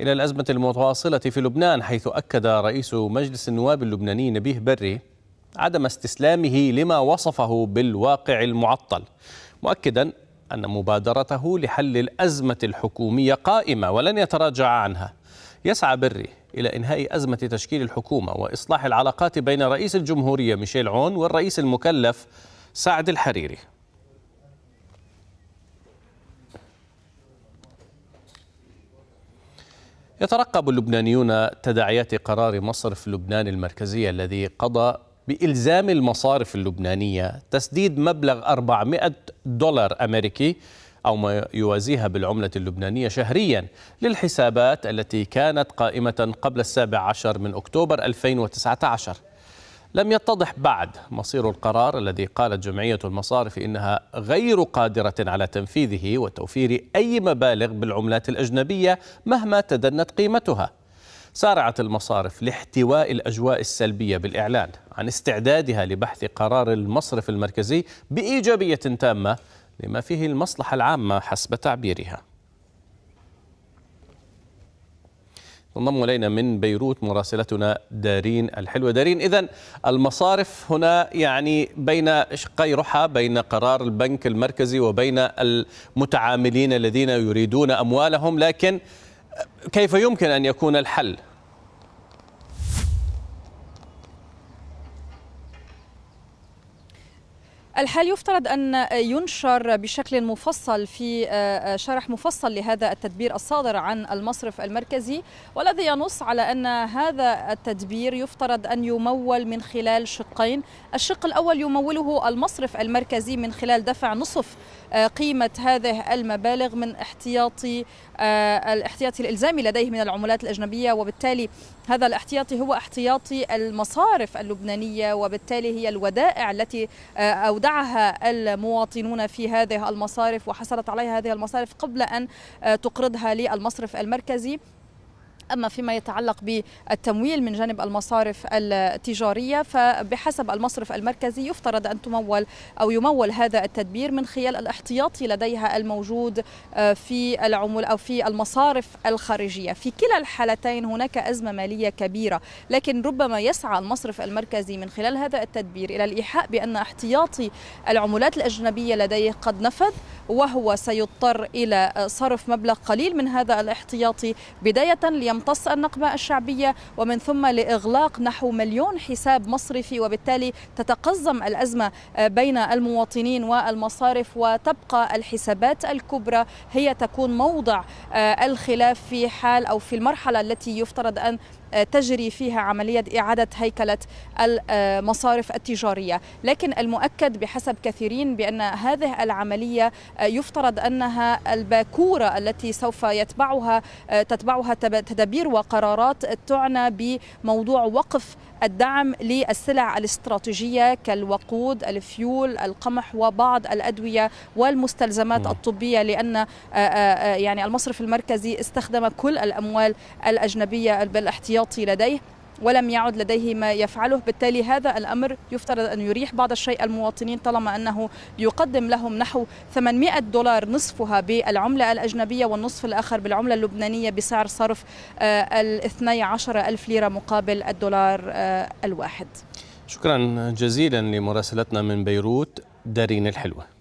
إلى الأزمة المتواصلة في لبنان حيث أكد رئيس مجلس النواب اللبناني نبيه بري عدم استسلامه لما وصفه بالواقع المعطل مؤكدا أن مبادرته لحل الأزمة الحكومية قائمة ولن يتراجع عنها يسعى بري إلى إنهاء أزمة تشكيل الحكومة وإصلاح العلاقات بين رئيس الجمهورية ميشيل عون والرئيس المكلف سعد الحريري يترقب اللبنانيون تداعيات قرار مصرف لبنان المركزي الذي قضى بإلزام المصارف اللبنانية تسديد مبلغ 400 دولار أمريكي أو ما يوازيها بالعملة اللبنانية شهريا للحسابات التي كانت قائمة قبل السابع عشر من أكتوبر 2019 لم يتضح بعد مصير القرار الذي قالت جمعية المصارف إنها غير قادرة على تنفيذه وتوفير أي مبالغ بالعملات الأجنبية مهما تدنت قيمتها سارعت المصارف لاحتواء الأجواء السلبية بالإعلان عن استعدادها لبحث قرار المصرف المركزي بإيجابية تامة لما فيه المصلحة العامة حسب تعبيرها تنضم الينا من بيروت مراسلتنا دارين الحلوه دارين اذا المصارف هنا يعني بين شقي رحى بين قرار البنك المركزي وبين المتعاملين الذين يريدون اموالهم لكن كيف يمكن ان يكون الحل الحال يفترض أن ينشر بشكل مفصل في آه، آه، شرح مفصل لهذا التدبير الصادر عن المصرف المركزي والذي ينص على أن هذا التدبير يفترض أن يمول من خلال شقين الشق الأول يموله المصرف المركزي من خلال دفع نصف آه، قيمة هذه المبالغ من احتياطي الاحتياطي الإلزامي لديه من العملات الأجنبية وبالتالي هذا الاحتياطي هو احتياطي المصارف اللبنانية وبالتالي هي الودائع التي أودعها وزعها المواطنون في هذه المصارف وحصلت عليها هذه المصارف قبل أن آه، تقرضها للمصرف المركزي أما فيما يتعلق بالتمويل من جانب المصارف التجارية فبحسب المصرف المركزي يفترض أن تمول أو يمول هذا التدبير من خلال الاحتياطي لديها الموجود آه، في العمول أو في المصارف الخارجية في كلا الحالتين هناك أزمة مالية كبيرة لكن ربما يسعى المصرف المركزي من خلال هذا التدبير إلى الإيحاء بأن احتياطي العملات الأجنبية لديه قد نفذ وهو سيضطر إلى صرف مبلغ قليل من هذا الاحتياطي بداية ليم تمتص النقبة الشعبية ومن ثم لإغلاق نحو مليون حساب مصرفي وبالتالي تتقزم الأزمة آه، بين المواطنين والمصارف وتبقى الحسابات الكبرى هي تكون موضع آه، الخلاف في حال أو في المرحلة التي يفترض أن آه، تجري فيها عملية إعادة هيكلة المصارف التجارية لكن المؤكد بحسب كثيرين بأن هذه العملية آه، يفترض أنها الباكورة التي سوف يتبعها آه، تتبعها تدابير وقرارات تعنى بموضوع وقف الدعم للسلع الاستراتيجية كالوقود الفيول القمح وبعض الأدوية والمستلزمات نعم. الطبية لأن يعني المصرف المركزي استخدم كل الأموال الأجنبية بالاحتياط الاحتياطي لديه ولم يعد لديه ما يفعله بالتالي هذا الأمر يفترض أن يريح بعض الشيء المواطنين طالما أنه يقدم لهم نحو 800 دولار نصفها بالعملة الأجنبية والنصف الآخر بالعملة اللبنانية بسعر صرف آه، ال 12 ألف ليرة مقابل الدولار آه، الواحد شكرا جزيلا لمراسلتنا من بيروت دارين الحلوه